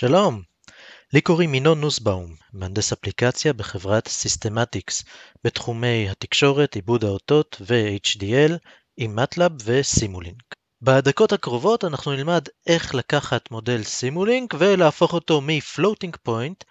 שלום, לי קוראים ינון נוסבאום, מהנדס אפליקציה בחברת סיסטמטיקס בתחומי התקשורת, עיבוד האותות ו-HDL עם MATLAB וסימולינק. בדקות הקרובות אנחנו נלמד איך לקחת מודל סימולינק ולהפוך אותו מ-floating point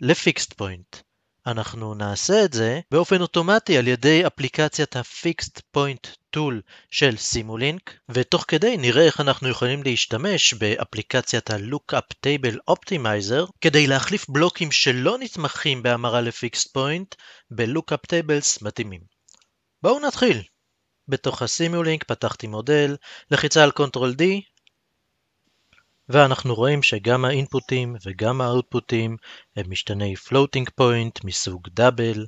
ל-fixed point. אנחנו נעשה את זה באופן אוטומטי על ידי אפליקציית ה-Fixed Point Tool של סימולינק, ותוך כדי נראה איך אנחנו יכולים להשתמש באפליקציית ה-Lookup Table Optimizer כדי להחליף בלוקים שלא נתמכים בהמרה ל-Fixed Point ב-Lookup Tables מתאימים. בואו נתחיל. בתוך הסימולינק פתחתי מודל, לחיצה על Ctrl D ואנחנו רואים שגם האינפוטים וגם האוטפוטים הם משתני floating point מסוג דאבל.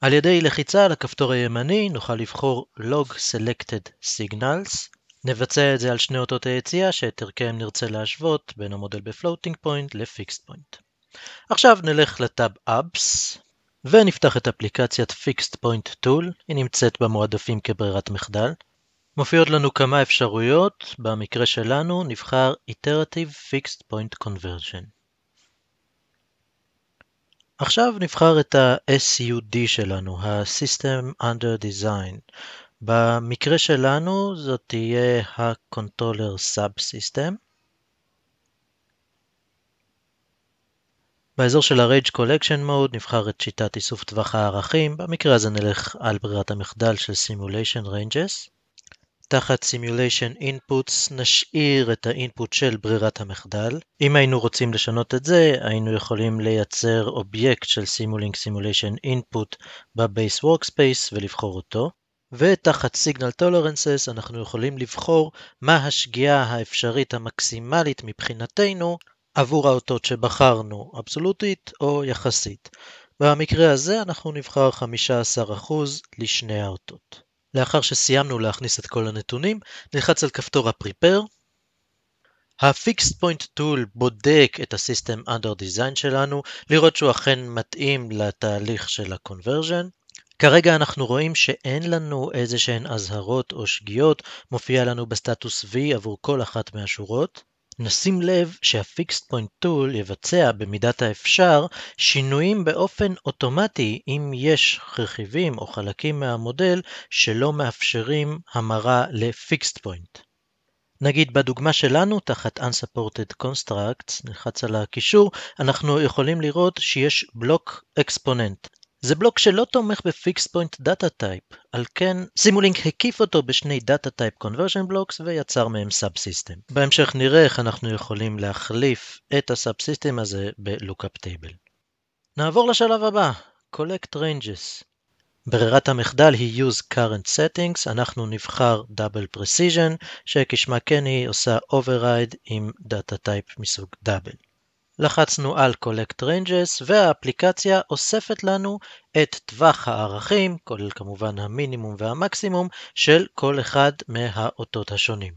על ידי לחיצה על הכפתור הימני נוכל לבחור log selected signals, נבצע את זה על שני אותות היציאה שאת ערכיהם נרצה להשוות בין המודל בפלוטינג פוינט לפיקסט פוינט. עכשיו נלך לטאב Apps ונפתח את אפליקציית Fixed Point Tool, היא נמצאת במועדפים כברירת מחדל. מופיעות לנו כמה אפשרויות, במקרה שלנו נבחר Iterative Fixed Point Conversion. עכשיו נבחר את ה-SUD שלנו, ה-System Under Design. במקרה שלנו זאת תהיה ה-Controller Subsystem. באזור של ה-Rage Collection Mode נבחר את שיטת איסוף טווח הערכים, במקרה הזה נלך על ברירת המחדל של Simulation Ranges. תחת Simulation Inputs נשאיר את האינפוט של ברירת המחדל. אם היינו רוצים לשנות את זה, היינו יכולים לייצר אובייקט של Simulink Simulation Input בבייס Workspace ולבחור אותו. ותחת Signal Tolerances אנחנו יכולים לבחור מה השגיאה האפשרית המקסימלית מבחינתנו עבור האותות שבחרנו, אבסולוטית או יחסית. במקרה הזה אנחנו נבחר 15% לשני האותות. לאחר שסיימנו להכניס את כל הנתונים, נלחץ על כפתור ה-Prepare. ה-Fixed Point Tool בודק את ה-System Under Design שלנו, לראות שהוא אכן מתאים לתהליך של ה-Conversion. כרגע אנחנו רואים שאין לנו איזה שהן אזהרות או שגיאות, מופיע לנו בסטטוס V עבור כל אחת מהשורות. נשים לב שה-Fixed Point Tool יבצע במידת האפשר שינויים באופן אוטומטי אם יש רכיבים או חלקים מהמודל שלא מאפשרים המרה ל-Fixed Point. נגיד בדוגמה שלנו, תחת Unsupported Constructs, נלחץ על הקישור, אנחנו יכולים לראות שיש בלוק אקספוננט. זה בלוק שלא תומך בפיקס פוינט דאטה טייפ, על כן סימולינק הקיף אותו בשני דאטה טייפ קונברשן בלוקס ויצר מהם סאב סיסטם. בהמשך נראה איך אנחנו יכולים להחליף את הסאב סיסטם הזה בלוקאפ טייבל. נעבור לשלב הבא, קולקט ריינג'ס. ברירת המחדל היא use current settings, אנחנו נבחר double precision, שכשמה כן היא עושה override עם דאטה טייפ מסוג double. לחצנו על Collect Ranges והאפליקציה אוספת לנו את טווח הערכים, כולל כמובן המינימום והמקסימום, של כל אחד מהאותות השונים.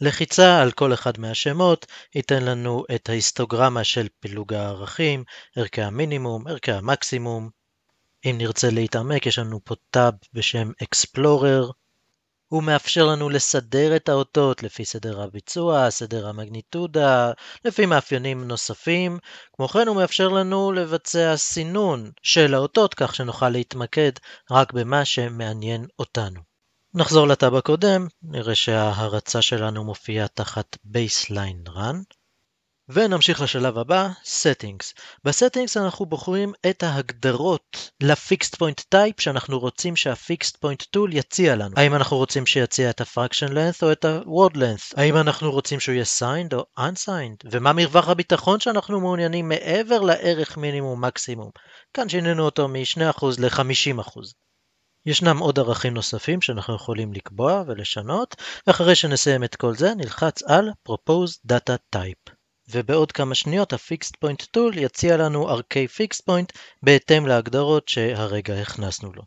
לחיצה על כל אחד מהשמות ייתן לנו את ההיסטוגרמה של פילוג הערכים, ערכי המינימום, ערכי המקסימום. אם נרצה להתעמק יש לנו פה טאב בשם Explorer, הוא מאפשר לנו לסדר את האותות לפי סדר הביצוע, סדר המגניטודה, לפי מאפיינים נוספים. כמו כן הוא מאפשר לנו לבצע סינון של האותות כך שנוכל להתמקד רק במה שמעניין אותנו. נחזור לטאב הקודם, נראה שההרצה שלנו מופיעה תחת baseline run. ונמשיך לשלב הבא, Settings. ב-Settings אנחנו בוחרים את ההגדרות ל-Fixed Point Type שאנחנו רוצים שה-Fixed Point Tool יציע לנו. האם אנחנו רוצים שיציע את ה-Fraction Length או את ה-Word Length? האם אנחנו רוצים שהוא יהיה Signed או Unsigned? ומה מרווח הביטחון שאנחנו מעוניינים מעבר לערך מינימום מקסימום? כאן שינינו אותו מ-2% ל-50%. ישנם עוד ערכים נוספים שאנחנו יכולים לקבוע ולשנות, ואחרי שנסיים את כל זה נלחץ על Propose Data Type. ובעוד כמה שניות ה-Fixed Point Tool יציע לנו ערכי Fixed Point בהתאם להגדרות שהרגע הכנסנו לו.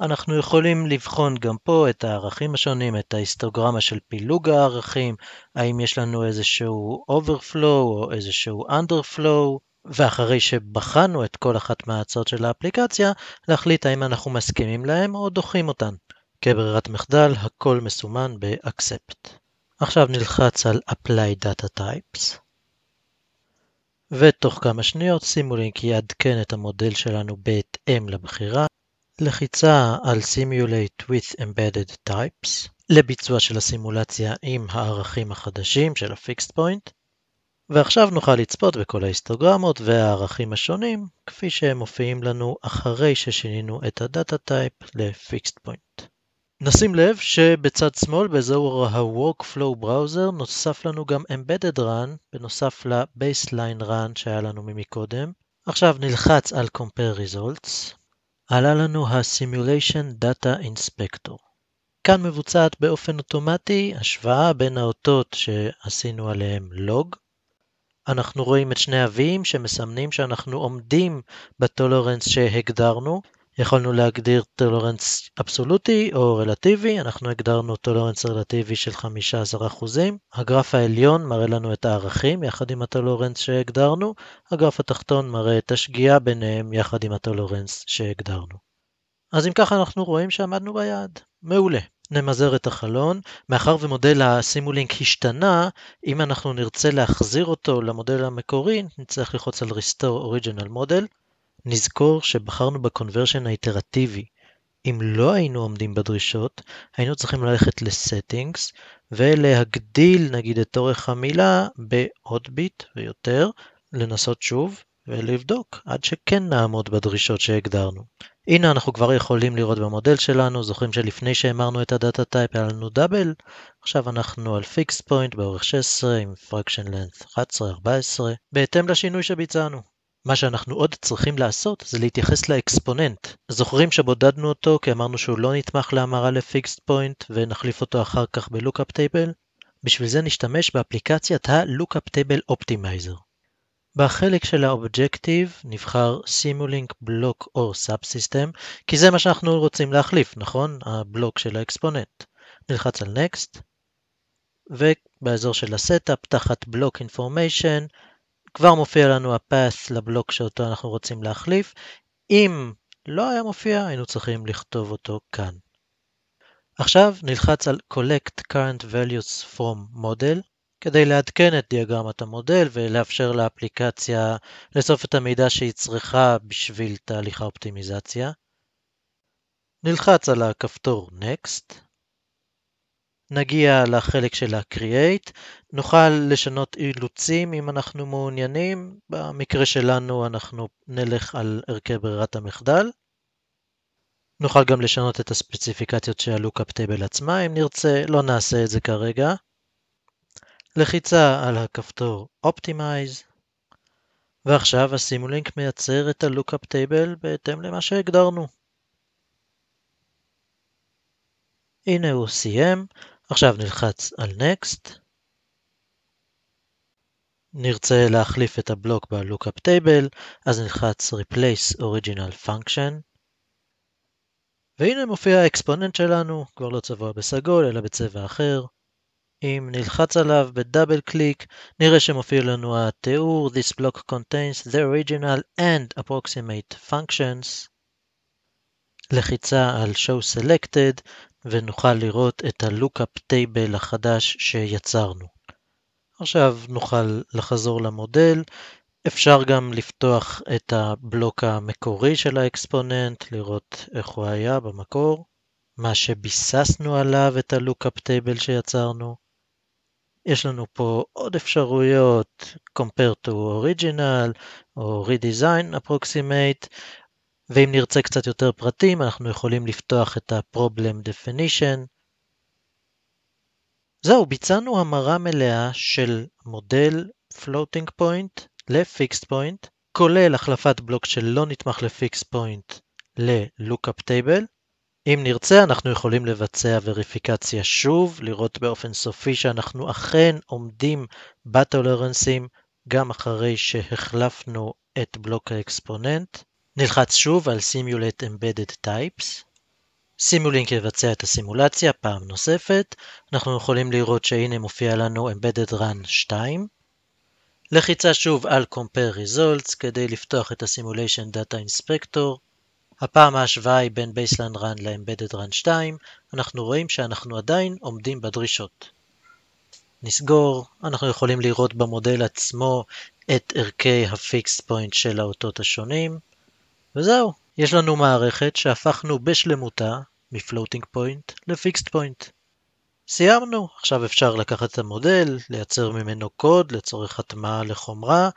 אנחנו יכולים לבחון גם פה את הערכים השונים, את ההיסטוגרמה של פילוג הערכים, האם יש לנו איזשהו Overflow או איזשהו Underflow, ואחרי שבחנו את כל אחת מההצעות של האפליקציה, להחליט האם אנחנו מסכימים להם או דוחים אותן. כברירת מחדל, הכל מסומן ב-accept. עכשיו נלחץ על Apply Data Types, ותוך כמה שניות לינק יעדכן את המודל שלנו בהתאם לבחירה. לחיצה על Simulate with Embedded Types לביצוע של הסימולציה עם הערכים החדשים של ה-Fixed Point, ועכשיו נוכל לצפות בכל ההיסטוגרמות והערכים השונים כפי שהם מופיעים לנו אחרי ששינינו את ה-Data Type ל-Fixed Point. נשים לב שבצד שמאל באזור ה-Workflow Browser נוסף לנו גם Embedded Run בנוסף ל-Baseline Run שהיה לנו ממקודם. עכשיו נלחץ על Compare Results. עלה לנו ה-Simulation Data Inspector. כאן מבוצעת באופן אוטומטי השוואה בין האותות שעשינו עליהם log. אנחנו רואים את שני ה-V'ים שמסמנים שאנחנו עומדים בטולרנס שהגדרנו, יכולנו להגדיר טולרנס אבסולוטי או רלטיבי, אנחנו הגדרנו טולרנס רלטיבי של 15%. הגרף העליון מראה לנו את הערכים יחד עם הטולרנס שהגדרנו, הגרף התחתון מראה את השגיאה ביניהם יחד עם הטולרנס שהגדרנו. אז אם ככה אנחנו רואים שעמדנו ביעד. מעולה. נמזער את החלון. מאחר ומודל הסימולינק השתנה, אם אנחנו נרצה להחזיר אותו למודל המקורי, נצטרך ללחוץ על Restore Original Model. נזכור שבחרנו בקונברשן האיטרטיבי. אם לא היינו עומדים בדרישות, היינו צריכים ללכת לסטינגס ולהגדיל נגיד את אורך המילה בעוד ביט ויותר, לנסות שוב ולבדוק עד שכן נעמוד בדרישות שהגדרנו. הנה אנחנו כבר יכולים לראות במודל שלנו, זוכרים שלפני שהמרנו את הדאטה טייפ היה לנו דאבל, עכשיו אנחנו על פיקס פוינט באורך 16 עם פרקשן לנס 11-14, בהתאם לשינוי שביצענו. מה שאנחנו עוד צריכים לעשות זה להתייחס לאקספוננט. זוכרים שבודדנו אותו כי אמרנו שהוא לא נתמך להמרה לפיקסט פוינט ונחליף אותו אחר כך בלוקאפ טייבל? בשביל זה נשתמש באפליקציית ה-Lookup Table Optimizer. בחלק של האובג'קטיב נבחר Simulink בלוק או סאב-סיסטם, כי זה מה שאנחנו רוצים להחליף, נכון? הבלוק של האקספוננט. נלחץ על Next, ובאזור של הסטאפ תחת בלוק אינפורמיישן כבר מופיע לנו הפס לבלוק שאותו אנחנו רוצים להחליף. אם לא היה מופיע, היינו צריכים לכתוב אותו כאן. עכשיו נלחץ על Collect Current Values From Model כדי לעדכן את דיאגרמת המודל ולאפשר לאפליקציה לאסוף את המידע שהיא צריכה בשביל תהליך האופטימיזציה. נלחץ על הכפתור Next נגיע לחלק של ה-Create, נוכל לשנות אילוצים אם אנחנו מעוניינים, במקרה שלנו אנחנו נלך על ערכי ברירת המחדל. נוכל גם לשנות את הספציפיקציות של ה-Lookup Table עצמה אם נרצה, לא נעשה את זה כרגע. לחיצה על הכפתור Optimize, ועכשיו הסימולינק מייצר את ה-Lookup Table בהתאם למה שהגדרנו. הנה הוא סיים, עכשיו נלחץ על Next. נרצה להחליף את הבלוק ב-Lookup Table, אז נלחץ Replace Original Function. והנה מופיע האקספוננט שלנו, כבר לא צבוע בסגול, אלא בצבע אחר. אם נלחץ עליו בדאבל קליק, נראה שמופיע לנו התיאור This block contains the original and approximate functions. לחיצה על show selected ונוכל לראות את ה-lookup table החדש שיצרנו. עכשיו נוכל לחזור למודל, אפשר גם לפתוח את הבלוק המקורי של האקספוננט, לראות איך הוא היה במקור, מה שביססנו עליו את ה-lookup table שיצרנו. יש לנו פה עוד אפשרויות, compare to original או redesign approximate, ואם נרצה קצת יותר פרטים, אנחנו יכולים לפתוח את ה-Problem Definition. זהו, ביצענו המרה מלאה של מודל floating point ל-fixed point, כולל החלפת בלוק שלא נתמך ל-fixed point ל-lookup table. אם נרצה, אנחנו יכולים לבצע וריפיקציה שוב, לראות באופן סופי שאנחנו אכן עומדים בטולרנסים גם אחרי שהחלפנו את בלוק האקספוננט. נלחץ שוב על Simulate Embedded Types. סימולינק יבצע את הסימולציה פעם נוספת, אנחנו יכולים לראות שהנה מופיע לנו Embedded Run 2. לחיצה שוב על Compare Results כדי לפתוח את ה-Simulation Data Inspector. הפעם ההשוואה היא בין Baseline Run ל-Embedded Run 2, אנחנו רואים שאנחנו עדיין עומדים בדרישות. נסגור, אנחנו יכולים לראות במודל עצמו את ערכי ה-Fixed Point של האותות השונים. וזהו, יש לנו מערכת שהפכנו בשלמותה מפלוטינג פוינט לפיקסט פוינט. סיימנו, עכשיו אפשר לקחת את המודל, לייצר ממנו קוד לצורך הטמעה לחומרה,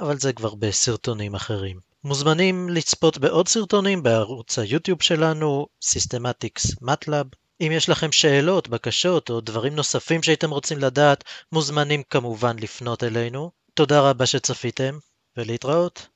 אבל זה כבר בסרטונים אחרים. מוזמנים לצפות בעוד סרטונים בערוץ היוטיוב שלנו, Systematics MATLAB. אם יש לכם שאלות, בקשות או דברים נוספים שהייתם רוצים לדעת, מוזמנים כמובן לפנות אלינו. תודה רבה שצפיתם, ולהתראות.